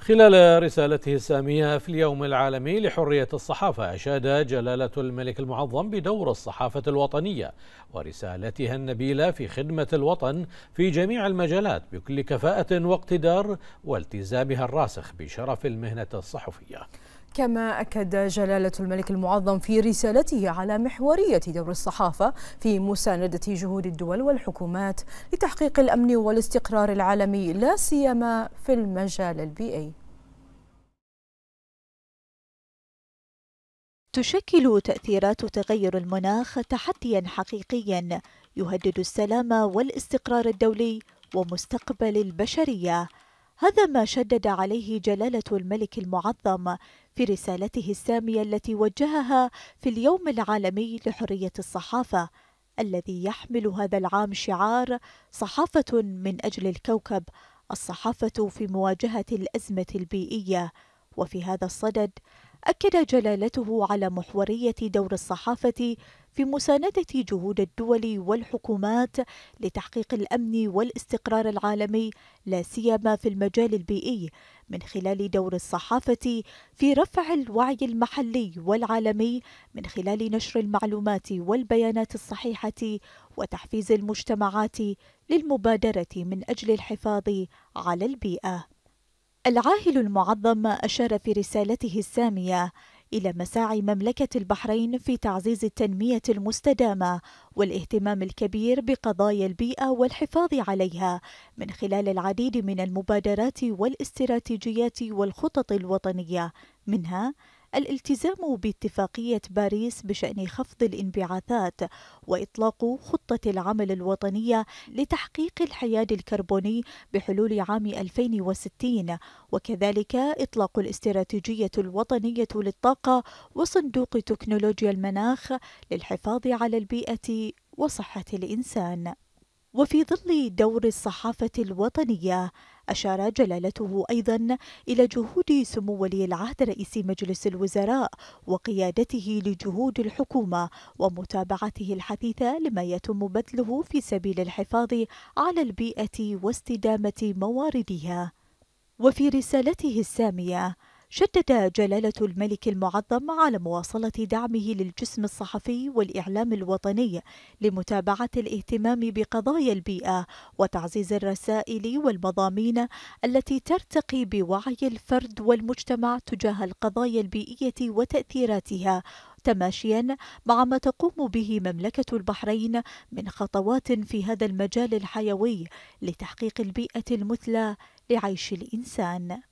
خلال رسالته السامية في اليوم العالمي لحرية الصحافة أشاد جلالة الملك المعظم بدور الصحافة الوطنية ورسالتها النبيلة في خدمة الوطن في جميع المجالات بكل كفاءة واقتدار والتزامها الراسخ بشرف المهنة الصحفية كما أكد جلالة الملك المعظم في رسالته على محورية دور الصحافة في مساندة جهود الدول والحكومات لتحقيق الأمن والاستقرار العالمي لا سيما في المجال البيئي تشكل تأثيرات تغير المناخ تحديا حقيقيا يهدد السلام والاستقرار الدولي ومستقبل البشريه هذا ما شدد عليه جلالة الملك المعظم في رسالته السامية التي وجهها في اليوم العالمي لحرية الصحافة الذي يحمل هذا العام شعار صحافة من أجل الكوكب الصحافة في مواجهة الأزمة البيئية وفي هذا الصدد أكد جلالته على محورية دور الصحافة في مساندة جهود الدول والحكومات لتحقيق الأمن والاستقرار العالمي لا سيما في المجال البيئي من خلال دور الصحافة في رفع الوعي المحلي والعالمي من خلال نشر المعلومات والبيانات الصحيحة وتحفيز المجتمعات للمبادرة من أجل الحفاظ على البيئة العاهل المعظم أشار في رسالته السامية إلى مساعي مملكة البحرين في تعزيز التنمية المستدامة والاهتمام الكبير بقضايا البيئة والحفاظ عليها من خلال العديد من المبادرات والاستراتيجيات والخطط الوطنية منها الالتزام باتفاقية باريس بشأن خفض الانبعاثات وإطلاق خطة العمل الوطنية لتحقيق الحياد الكربوني بحلول عام 2060 وكذلك إطلاق الاستراتيجية الوطنية للطاقة وصندوق تكنولوجيا المناخ للحفاظ على البيئة وصحة الإنسان وفي ظل دور الصحافة الوطنية أشار جلالته أيضا إلى جهود سمو ولي العهد رئيس مجلس الوزراء وقيادته لجهود الحكومة ومتابعته الحثيثة لما يتم بذله في سبيل الحفاظ على البيئة واستدامة مواردها وفي رسالته السامية شدد جلالة الملك المعظم على مواصلة دعمه للجسم الصحفي والإعلام الوطني لمتابعة الاهتمام بقضايا البيئة وتعزيز الرسائل والمضامين التي ترتقي بوعي الفرد والمجتمع تجاه القضايا البيئية وتأثيراتها تماشيا مع ما تقوم به مملكة البحرين من خطوات في هذا المجال الحيوي لتحقيق البيئة المثلى لعيش الإنسان